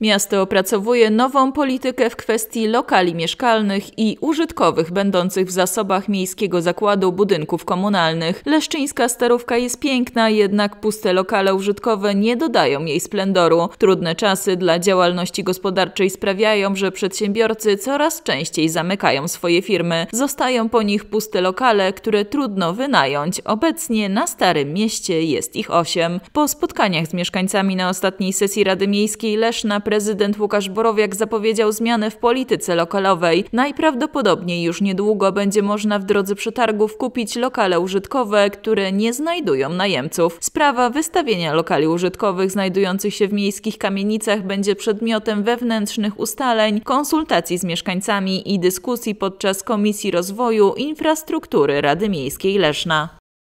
Miasto opracowuje nową politykę w kwestii lokali mieszkalnych i użytkowych będących w zasobach Miejskiego Zakładu Budynków Komunalnych. Leszczyńska Starówka jest piękna, jednak puste lokale użytkowe nie dodają jej splendoru. Trudne czasy dla działalności gospodarczej sprawiają, że przedsiębiorcy coraz częściej zamykają swoje firmy. Zostają po nich puste lokale, które trudno wynająć. Obecnie na Starym Mieście jest ich osiem. Po spotkaniach z mieszkańcami na ostatniej sesji Rady Miejskiej Leszna prezydent Łukasz Borowiak zapowiedział zmiany w polityce lokalowej. Najprawdopodobniej już niedługo będzie można w drodze przetargów kupić lokale użytkowe, które nie znajdują najemców. Sprawa wystawienia lokali użytkowych znajdujących się w miejskich kamienicach będzie przedmiotem wewnętrznych ustaleń, konsultacji z mieszkańcami i dyskusji podczas Komisji Rozwoju Infrastruktury Rady Miejskiej Leszna.